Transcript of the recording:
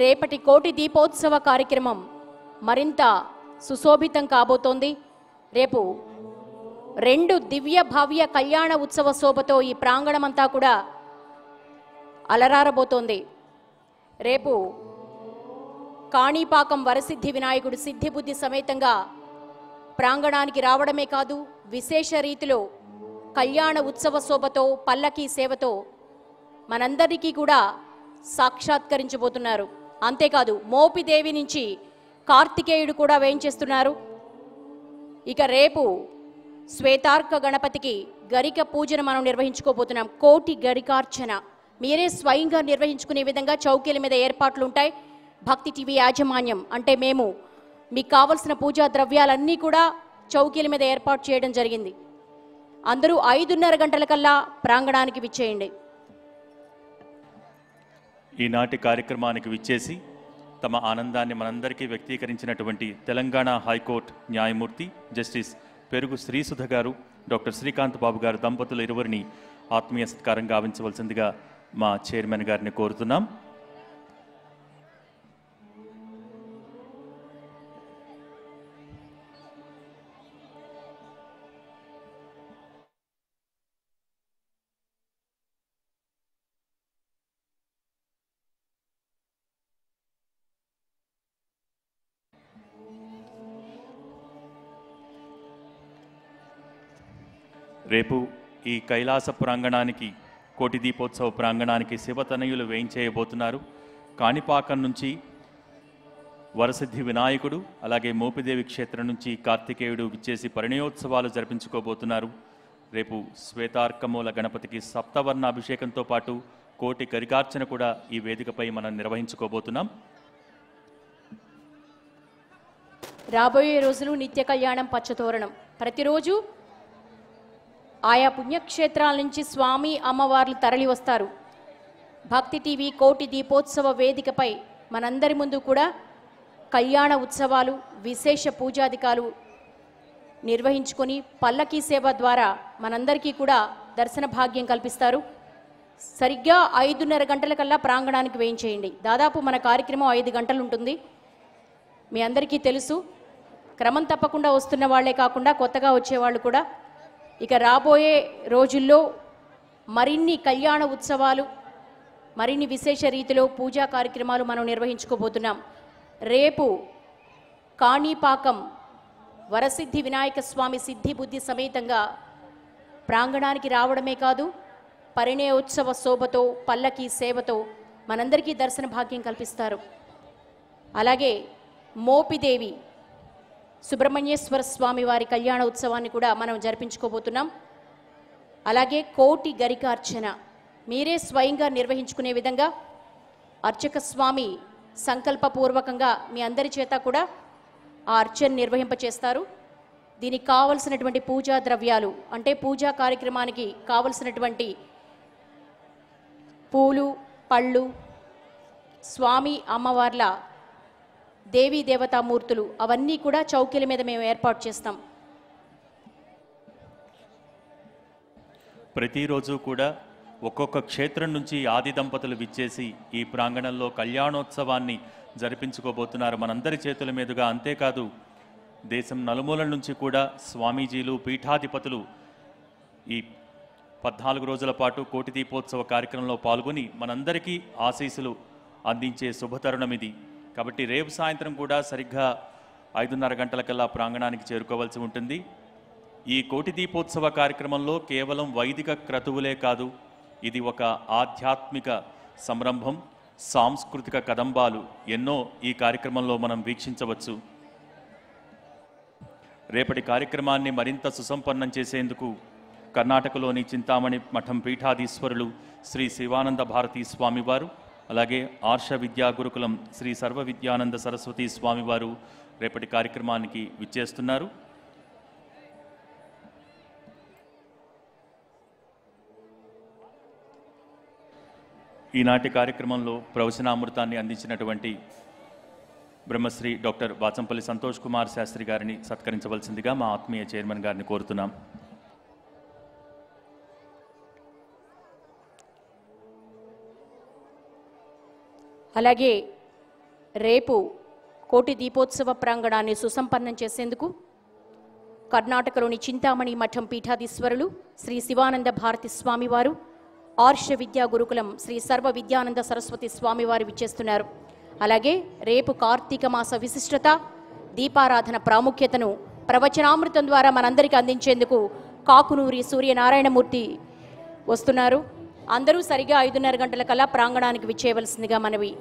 రేపటి కోటి దీపోత్సవ కార్యక్రమం మరింత సుశోభితం కాబోతోంది రేపు రెండు దివ్య భవ్య కళ్యాణ ఉత్సవ శోభతో ఈ ప్రాంగణమంతా కూడా అలరారబోతోంది రేపు కాణిపాకం వరసిద్ధి వినాయకుడు సిద్ధిబుద్ధి సమేతంగా ప్రాంగణానికి రావడమే కాదు విశేష రీతిలో కళ్యాణ ఉత్సవ శోభతో పల్లకీ సేవతో మనందరికీ కూడా సాక్షాత్కరించబోతున్నారు అంతేకాదు మోపిదేవి నుంచి కార్తికేయుడు కూడా వేయించేస్తున్నారు ఇక రేపు శ్వేతార్క గణపతికి గరిక పూజను మనం నిర్వహించుకోబోతున్నాం కోటి గరికార్చన మీరే స్వయంగా నిర్వహించుకునే విధంగా చౌకీల మీద ఏర్పాట్లు ఉంటాయి భక్తి టీవీ యాజమాన్యం అంటే మేము మీకు కావలసిన పూజా ద్రవ్యాలన్నీ కూడా చౌకీల మీద ఏర్పాటు చేయడం జరిగింది అందరూ ఐదున్నర గంటలకల్లా ప్రాంగణానికి విచ్చేయండి ఈనాటి కార్యక్రమానికి విచ్చేసి తమ ఆనందాన్ని మనందరికీ వ్యక్తీకరించినటువంటి తెలంగాణ హైకోర్టు న్యాయమూర్తి జస్టిస్ పెరుగు శ్రీసుధ గారు డాక్టర్ శ్రీకాంత్ బాబు గారు దంపతులు ఇరువురిని ఆత్మీయ సత్కారం గావించవలసిందిగా మా చైర్మన్ గారిని కోరుతున్నాం రేపు ఈ కైలాస ప్రాంగణానికి కోటి దీపోత్సవ ప్రాంగణానికి శివతనయులు వేయించేయబోతున్నారు కాణిపాకం నుంచి వరసిద్ధి వినాయకుడు అలాగే మోపిదేవి క్షేత్రం నుంచి కార్తికేయుడు విచ్చేసి పరిణయోత్సవాలు జరిపించుకోబోతున్నారు రేపు శ్వేతార్కమూల గణపతికి సప్తవర్ణ అభిషేకంతో పాటు కోటి కరికార్చన కూడా ఈ వేదికపై మనం నిర్వహించుకోబోతున్నాం రాబోయే రోజులు నిత్య కళ్యాణం పచ్చతోరణం ప్రతిరోజు ఆయా పుణ్యక్షేత్రాల నుంచి స్వామి అమ్మవార్లు వస్తారు భక్తి టీవీ కోటి దీపోత్సవ వేదికపై మనందరి ముందు కూడా కళ్యాణ ఉత్సవాలు విశేష పూజాధికాలు నిర్వహించుకొని పల్లకీ సేవ ద్వారా మనందరికీ కూడా దర్శన భాగ్యం కల్పిస్తారు సరిగ్గా ఐదున్నర గంటలకల్లా ప్రాంగణానికి వేయించేయండి దాదాపు మన కార్యక్రమం ఐదు గంటలు ఉంటుంది మీ అందరికీ తెలుసు క్రమం తప్పకుండా వస్తున్న వాళ్లే కాకుండా కొత్తగా వచ్చేవాళ్ళు కూడా ఇక రాబోయే రోజుల్లో మరిన్ని కళ్యాణ ఉత్సవాలు మరిన్ని విశేష రీతిలో పూజా కార్యక్రమాలు మనం నిర్వహించుకోబోతున్నాం రేపు కాణిపాకం వరసిద్ధి వినాయక స్వామి సిద్ధి బుద్ధి సమేతంగా ప్రాంగణానికి రావడమే కాదు పరిణయోత్సవ శోభతో పల్లకి సేవతో మనందరికీ దర్శన భాగ్యం కల్పిస్తారు అలాగే మోపిదేవి సుబ్రహ్మణ్యేశ్వర స్వామి వారి కళ్యాణ ఉత్సవాన్ని కూడా మనం జరిపించుకోబోతున్నాం అలాగే కోటి గరికార్చన మీరే స్వయంగా నిర్వహించుకునే విధంగా అర్చక స్వామి సంకల్పపూర్వకంగా మీ అందరి చేత కూడా ఆ అర్చన నిర్వహింపచేస్తారు దీనికి కావలసినటువంటి పూజా ద్రవ్యాలు అంటే పూజా కార్యక్రమానికి కావలసినటువంటి పూలు పళ్ళు స్వామి అమ్మవార్ల దేవీ దేవతామూర్తులు అవన్నీ కూడా చౌకీల మీద మేము ఏర్పాటు చేస్తాం ప్రతిరోజు కూడా ఒక్కొక్క క్షేత్రం నుంచి ఆది దంపతులు విచ్చేసి ఈ ప్రాంగణంలో కళ్యాణోత్సవాన్ని జరిపించుకోబోతున్నారు మనందరి చేతుల మీదుగా అంతేకాదు దేశం నలుమూలల నుంచి కూడా స్వామీజీలు పీఠాధిపతులు ఈ పద్నాలుగు రోజుల పాటు కోటి దీపోత్సవ కార్యక్రమంలో పాల్గొని మనందరికీ ఆశీస్సులు అందించే శుభతరుణం ఇది కాబట్టి రేపు సాయంత్రం కూడా సరిగ్గా ఐదున్నర గంటలకల్లా ప్రాంగణానికి చేరుకోవాల్సి ఉంటుంది ఈ కోటి దీపోత్సవ కార్యక్రమంలో కేవలం వైదిక క్రతువులే కాదు ఇది ఒక ఆధ్యాత్మిక సంరంభం సాంస్కృతిక కదంబాలు ఎన్నో ఈ కార్యక్రమంలో మనం వీక్షించవచ్చు రేపటి కార్యక్రమాన్ని మరింత సుసంపన్నం చేసేందుకు కర్ణాటకలోని చింతామణి మఠం పీఠాధీశ్వరులు శ్రీ శివానంద భారతీ స్వామివారు అలాగే ఆర్ష విద్యా గురుకులం శ్రీ సర్వ విద్యానంద సరస్వతి స్వామివారు రేపటి కార్యక్రమానికి విచ్చేస్తున్నారు ఈనాటి కార్యక్రమంలో ప్రవచనామృతాన్ని అందించినటువంటి బ్రహ్మశ్రీ డాక్టర్ వాచంపల్లి సంతోష్ కుమార్ శాస్త్రి గారిని సత్కరించవలసిందిగా మా ఆత్మీయ చైర్మన్ గారిని కోరుతున్నాం అలాగే రేపు కోటి దీపోత్సవ ప్రాంగణాన్ని సుసంపన్నం చేసేందుకు కర్ణాటకలోని చింతామణి మఠం పీఠాధీశ్వరులు శ్రీ శివానంద భారతి స్వామివారు ఆర్ష విద్యా గురుకులం శ్రీ సర్వ విద్యానంద సరస్వతి స్వామివారు విచ్చేస్తున్నారు అలాగే రేపు కార్తీక మాస విశిష్టత దీపారాధన ప్రాముఖ్యతను ప్రవచనామృతం ద్వారా మనందరికీ అందించేందుకు కాకునూరి సూర్యనారాయణమూర్తి వస్తున్నారు అందరూ సరిగా ఐదున్నర గంటల కల్లా ప్రాంగణానికి విచ్చేయవలసిందిగా మనవి